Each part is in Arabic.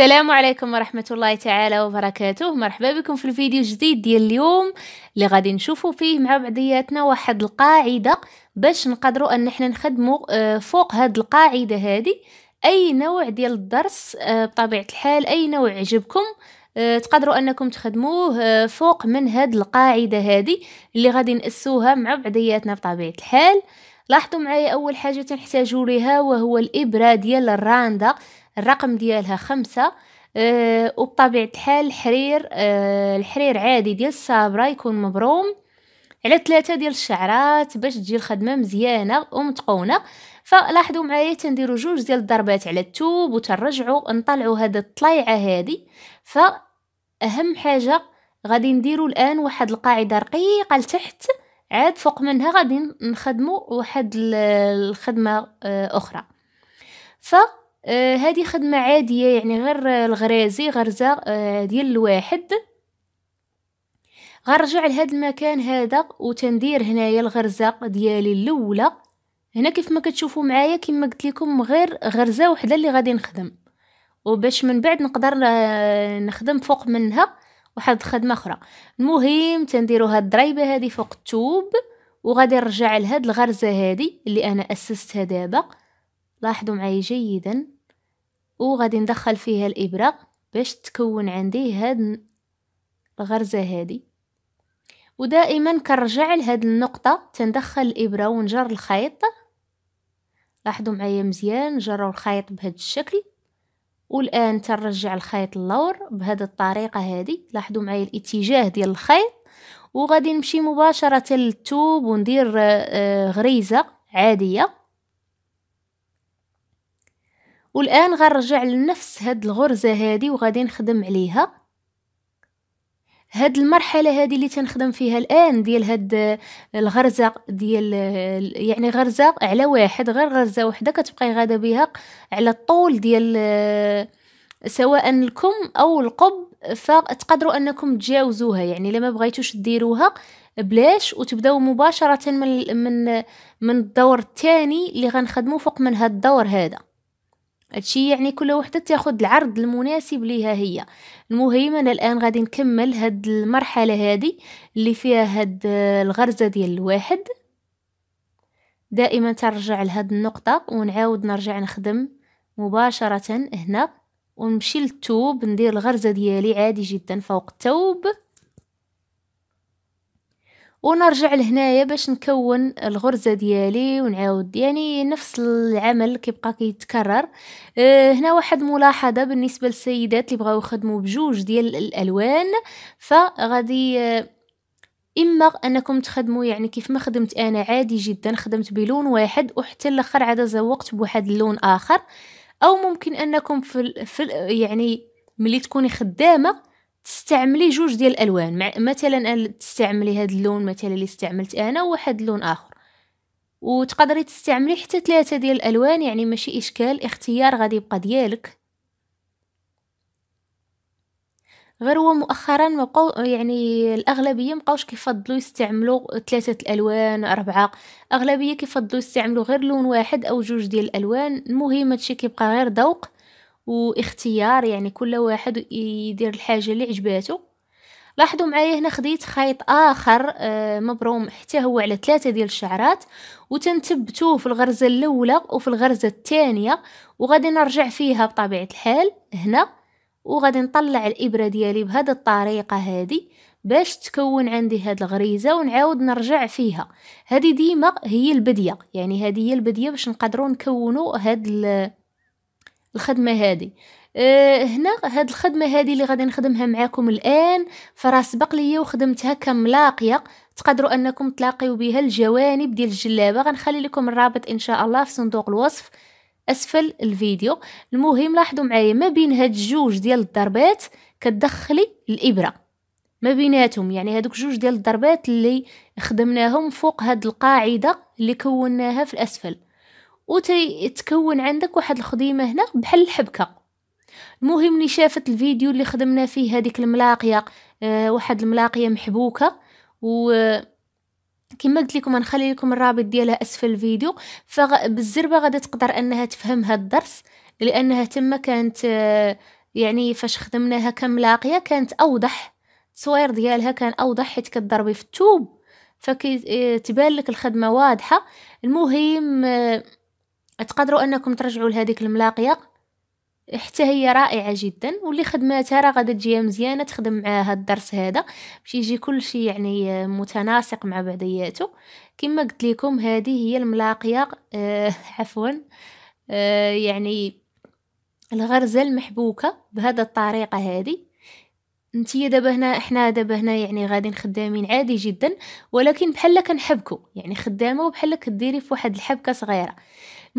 السلام عليكم ورحمة الله تعالى وبركاته مرحبا بكم في الفيديو الجديد ديال اليوم اللي غادي نشوفوا فيه مع بعضياتنا واحد القاعدة باش نقدروا ان احنا نخدموا آه، فوق هاد القاعدة هادي اي نوع ديال الدرس آه، بطبيعة الحال اي نوع عجبكم آه، تقدروا انكم تخدموه فوق من هاد القاعدة هادي اللي غادي نقسوها مع بعضياتنا بطبيعة الحال لاحظوا معايا اول حاجة تنحتاجوا ليها وهو الابرة ديال الراندا الرقم ديالها خمسة أه وبطبيعة الحال الحرير أه الحرير عادي ديال الصابرة يكون مبروم على ثلاثة ديال الشعرات باش تجي الخدمة مزيانة ومتقونة فلاحظوا معايا تنديروا جوج ديال الضربات على التوب وتنرجعوا نطلعوا هاد الطليعة هادي فأهم حاجة غادي نديروا الآن واحد القاعدة رقيقة لتحت عاد فوق منها غادي نخدموا واحد الخدمة آه، أخرى ف آه، هذه خدمة عادية يعني غير الغريزي غرزة آه، ديال الواحد غنرجع لهاد المكان هذا وتندير هنايا الغرزة ديالي الاولى هنا كيف ما كتشوفوا معايا كما قلت لكم غير غرزه وحده اللي غادي نخدم وباش من بعد نقدر آه، نخدم فوق منها واحد الخدمه اخرى المهم تنديروا هاد الضريبه هذه فوق التوب وغادي نرجع لهاد الغرزه هذه اللي انا اسستها دابا لاحظوا معايا جيدا وغادي ندخل فيها الابره باش تكون عندي هاد الغرزه هادي ودائما كنرجع لهاد النقطه تندخل الابره ونجر الخيط لاحظوا معايا مزيان جروا الخيط بهاد الشكل والان تنرجع الخيط اللور بهاد الطريقه هادي لاحظوا معايا الاتجاه ديال الخيط وغادي نمشي مباشره للتوب وندير آه، آه، غريزه عاديه والان غنرجع لنفس هاد الغرزه هادي وغادي نخدم عليها هاد المرحله هادي اللي تنخدم فيها الان ديال هاد الغرزه ديال يعني غرزه على واحد غير غرزه وحده كتبقاي غاده بها على الطول ديال سواء الكم او القب فتقدروا انكم تجاوزوها يعني لما بغيتوش ديروها بلاش وتبداو مباشره من من من الدور الثاني اللي غنخدمو فوق من هاد الدور هذا هادشي يعني كل وحدة تاخد العرض المناسب ليها هي المهم انا الان غادي نكمل هاد المرحلة هادي اللي فيها هاد الغرزة ديال الواحد دائما ترجع لهاد النقطة ونعاود نرجع نخدم مباشرة هنا ونمشي للتوب ندير الغرزة ديالي عادي جدا فوق التوب ونرجع لهنايا باش نكون الغرزة ديالي ونعاود يعني نفس العمل كيبقى كيتكرر أه، هنا واحد ملاحظة بالنسبة للسيدات اللي بغاو يخدموا بجوج ديال الالوان فغادي أه، اما انكم تخدموا يعني كيف ما خدمت انا عادي جدا خدمت بلون واحد وحتى الاخر عاد زوقت بواحد اللون اخر او ممكن انكم في, في يعني ملي تكوني خدامه تستعملي جوج ديال الالوان مثلا تستعملي هذا اللون مثلا اللي استعملت انا وواحد اللون اخر وتقدري تستعملي حتى ثلاثه ديال الالوان يعني ماشي اشكال اختيار غادي يبقى ديالك غير هو مؤخرا مبقاو يعني الاغلبيه مبقاوش كيفضلوا يستعملوا ثلاثه الالوان اربعه اغلبيه كيفضلوا يستعملوا غير لون واحد او جوج ديال الالوان المهم هادشي كيبقى غير ذوق واختيار يعني كل واحد يدير الحاجة اللي عجباته لاحظوا معايا هنا خديت خيط اخر آه، مبروم حتى هو على ثلاثة ديال الشعرات وتنتبتو في الغرزة الاولى وفي الغرزة الثانية وغادي نرجع فيها بطبيعة الحال هنا وغادي نطلع الابرة ديالي بهذه الطريقة هذه باش تكون عندي هاد الغريزة ونعاود نرجع فيها هذه ديما هي البدية يعني هذه هي البدية باش نقدروا نكونوا هاد الخدمه هذه آه، هنا هاد الخدمه هذه اللي غادي نخدمها معاكم الان فراه سبق ليا وخدمتها كملاقيه تقدروا انكم تلاقيو بها الجوانب ديال الجلابه غنخلي لكم الرابط ان شاء الله في صندوق الوصف اسفل الفيديو المهم لاحظوا معايا ما بين هاد الجوج ديال الضربات كتدخلي الابره ما بيناتهم يعني هادوك جوج ديال الضربات اللي خدمناهم فوق هاد القاعده اللي كوناها في الاسفل وتتكون عندك واحد الخديمة هنا بحال الحبكة المهم ني شافت الفيديو اللي خدمنا فيه هذيك الملاقية آه واحد الملاقية محبوكة و كما قلت لكم غنخلي لكم الرابط ديالها اسفل الفيديو فبالزربه غادي تقدر انها تفهم هذا الدرس لانها تما كانت آه، يعني فاش خدمناها كملاقيه كانت اوضح التصوير ديالها كان اوضح حيت كضربي في التوب فكي آه، لك الخدمه واضحه المهم آه، تقدروا انكم ترجعوا لهذيك الملاقيه حتى هي رائعه جدا واللي خدماتها راه غادا تجيها مزيانه تخدم مع هاد الدرس هذا باش يجي كلشي يعني آه، متناسق مع بعضياته كما قلت لكم هذه هي الملاقيه آه عفوا آه يعني الغرزه المحبوكه بهذا الطريقه هذه انت دابا هنا احنا دابا هنا يعني غادي خدامين عادي جدا ولكن بحال كنحبكو يعني خدامه وبحال كديري في واحد الحبكه صغيره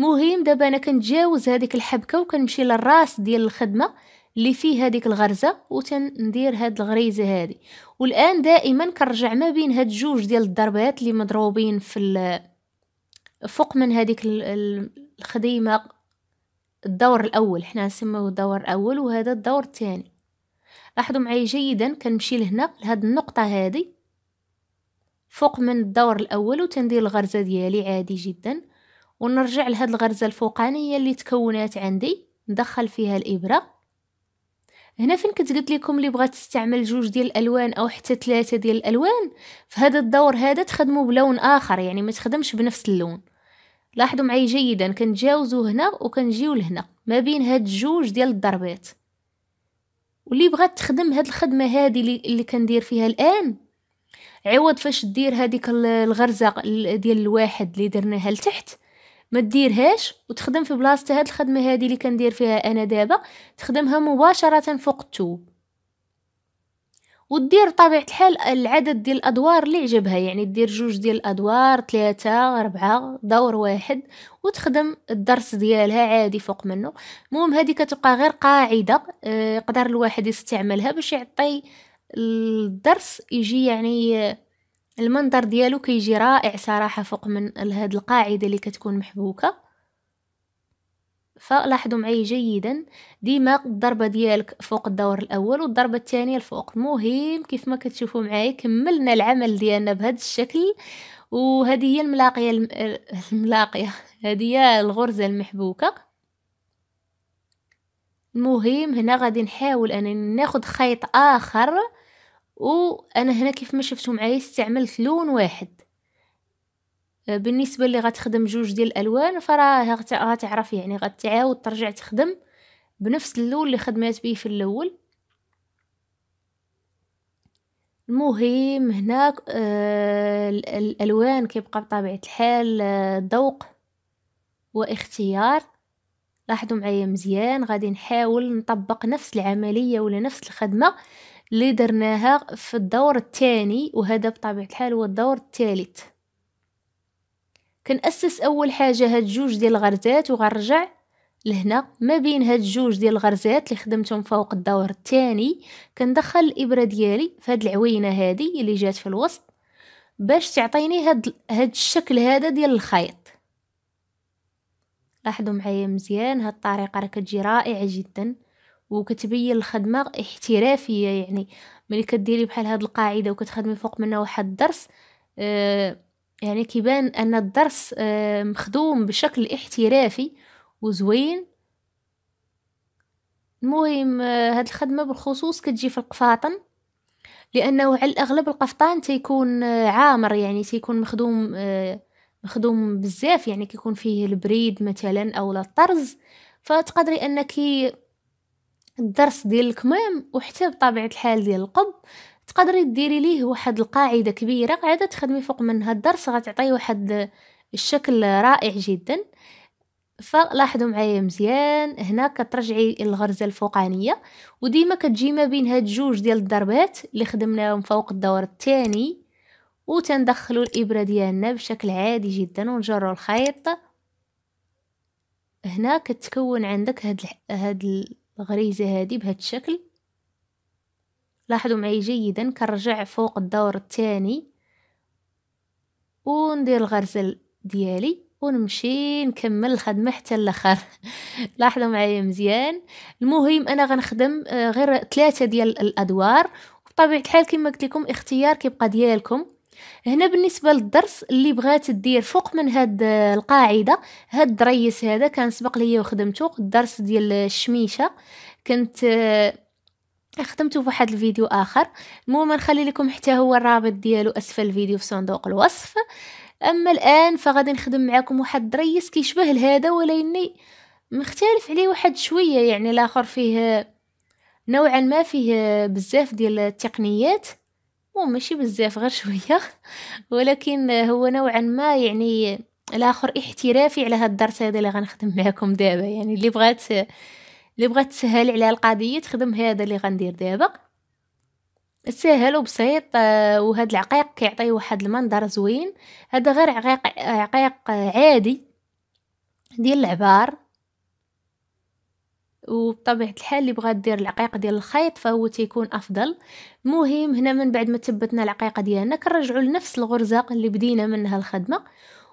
مهم دابا انا كنتجاوز هذيك الحبكه وكنمشي للراس ديال الخدمه اللي فيه هذيك الغرزه وتندير هاد الغريزه هذه والان دائما كنرجع ما بين هاد جوج ديال الضربات اللي مضروبين في فوق من هذيك الخديمه الدور الاول حنا نسميوه الدور الاول وهذا الدور الثاني لاحظوا معايا جيدا كنمشي لهنا لهاد النقطه هذه فوق من الدور الاول وتندير الغرزه ديالي عادي جدا ونرجع لهاد الغرزة الفوقانية اللي تكونات عندي ندخل فيها الإبرة هنا فين كنت قلت لكم اللي بغات تستعمل جوج ديال الالوان او حتى ثلاثه ديال الالوان فهذا الدور هذا تخدموا بلون اخر يعني ما تخدمش بنفس اللون لاحظوا معي جيدا كنتجاوزوا هنا وكنجيو لهنا ما بين هاد جوج ديال الضربات واللي بغات تخدم هاد الخدمه هذه اللي كندير فيها الان عوض فاش دير هذيك الغرزه ديال الواحد اللي درناها لتحت ما تديرهاش وتخدم في بلاصتها هاد الخدمه هادي اللي كندير فيها انا دابا تخدمها مباشره فوق التوب ودير طبيعة الحال العدد ديال الادوار اللي عجبها يعني دير جوج ديال الادوار ثلاثة أربعة دور واحد وتخدم الدرس ديالها عادي فوق منه المهم هذه كتبقى غير قاعده آه، يقدر الواحد يستعملها باش يعطي الدرس يجي يعني المنظر ديالو كيجي رائع صراحه فوق من هاد القاعده اللي كتكون محبوكه فلاحظوا معي جيدا ديما الضربه ديالك فوق الدور الاول والضربه الثانيه الفوق المهم كيف ما كتشوفوا معايا كملنا العمل ديالنا بهذا الشكل وهذه هي الملاقيه الملاقيه هذه هي الغرزه المحبوكه المهم هنا غادي نحاول انني ناخذ خيط اخر وانا هنا كيف ما شفتوا معايا استعملت لون واحد أه، بالنسبه اللي غتخدم جوج ديال الالوان فراه غتعرف يعني غتعاود ترجع تخدم بنفس اللون اللي خدمات به في الاول المهم هناك أه، الالوان كيبقى بطبيعه الحال أه، ذوق واختيار لاحظوا معايا مزيان غادي نحاول نطبق نفس العمليه ولا نفس الخدمه اللي درناها في الدور الثاني وهذا بطبيعة الحال هو الدور الثالث كنأسس أول حاجة هاد جوج ديال الغرزات وغرجع لهنا ما بين هاد جوج ديال الغرزات اللي خدمتهم فوق الدور الثاني كندخل الإبرة ديالي في هاد العوينة هادي اللي جات في الوسط باش تعطيني هاد, هاد الشكل هذا ديال الخيط لاحظوا معايا مزيان هاد الطريقة راه كتجي رائعة جدا وكتبين الخدمة احترافية يعني ملي كديري بحال هاد القاعدة وكتخدمي فوق منها واحد الدرس آه يعني كيبان أن الدرس آه مخدوم بشكل احترافي وزوين المهم آه هاد الخدمة بالخصوص كتجي في القفاطن لأنه على الأغلب القفطان تيكون آه، عامر يعني تيكون مخدوم آه، مخدوم بزاف يعني كيكون فيه البريد مثلا أو الطرز فتقدري أنك الدرس ديال الكمام وحتى بطبيعه الحال ديال القب تقدري ديري ليه واحد القاعده كبيره قاعده تخدمي فوق منها الدرس غتعطيه واحد الشكل رائع جدا فلاحظوا معايا مزيان هنا كترجعي الغرزه الفوقانيه وديما كتجي ما بين هاد جوج ديال الضربات اللي خدمناهم فوق الدور الثاني وتندخلوا الابره ديالنا بشكل عادي جدا ونجروا الخيط هنا كتكون عندك هاد هاد الغريزة هذه بهذا الشكل لاحظوا معي جيدا كنرجع فوق الدور الثاني وندير الغرزة ديالي ونمشي نكمل الخدمة حتى الاخر لاحظوا معايا مزيان المهم انا غنخدم آه، غير ثلاثة ديال الادوار بطبيعه الحال كما قلت لكم اختيار كيبقى ديالكم هنا بالنسبة للدرس اللي بغات دير فوق من هاد القاعدة هاد الدريس هذا كان سبق ليا وخدمته الدرس ديال الشميشة كنت آه، خدمته في واحد الفيديو اخر المهم نخلي لكم حتى هو الرابط ديالو اسفل الفيديو في صندوق الوصف اما الان فغادي نخدم معاكم واحد الدريس كيشبه لهذا ولكني مختلف عليه واحد شويه يعني الاخر فيه نوعا ما فيه بزاف ديال التقنيات ماشي بزاف غير شوية ولكن هو نوعا ما يعني الاخر احترافي على هاد الدرس هذا اللي غنخدم معكم دابا يعني اللي بغات اللي بغات تسهل عليها القضيه تخدم هذا اللي غندير دابا سهل وبسيط آه، وهاد العقيق كيعطي واحد المنظر زوين هذا غير عقيق عقيق عادي ديال العبار وبطبيعه الحال اللي بغات دير العقيق ديال الخيط فهو تيكون افضل المهم هنا من بعد ما ثبتنا العقيقه ديالنا كنرجعوا لنفس الغرزه اللي بدينا منها الخدمه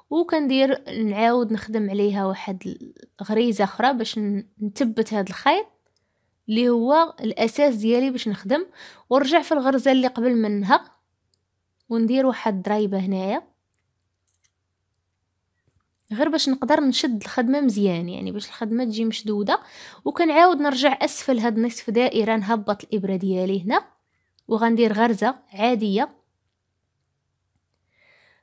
وكندير نعاود نخدم عليها واحد غريزه اخرى باش نثبت هذا الخيط اللي هو الاساس ديالي باش نخدم ورجع في الغرزه اللي قبل منها وندير واحد درايبه هنايا غير باش نقدر نشد الخدمه مزيان يعني باش الخدمه تجي مشدوده وكنعاود نرجع اسفل هاد نصف دائره نهبط الابره ديالي هنا وغندير غرزه عاديه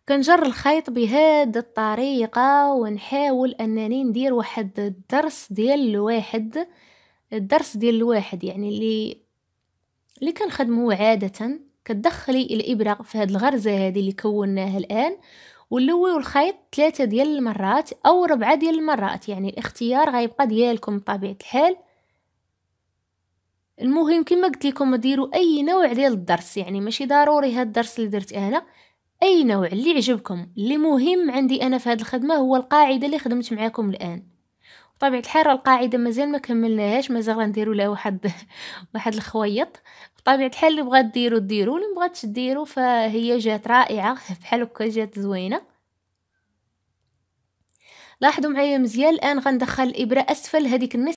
كنجر الخيط بهاد الطريقه ونحاول انني ندير واحد الدرس ديال الواحد الدرس ديال الواحد يعني اللي اللي كنخدمه عاده كتدخلي الابره في هاد الغرزه هذه اللي كوناها الان واللوي الخيط ثلاثة ديال المرات أو ربعة ديال المرات يعني الاختيار غيبقى ديالكم بطبيعة الحال المهم كما قلت لكم ديروا اي نوع ديال الدرس يعني ماشي ضروري هاد الدرس اللي درت انا اي نوع اللي عجبكم اللي مهم عندي انا في هاد الخدمه هو القاعده اللي خدمت معاكم الان بطبيعه الحال القاعده مازال ما كملناهاش مازال غنديرو لها واحد واحد الخويط بطبيعه الحال اللي بغات ديرو ديرو اللي مبغاتش ديرو فهي جات رائعه بحال هكا جات زوينه لاحظوا معايا مزيان الان غندخل الابره اسفل هذيك النص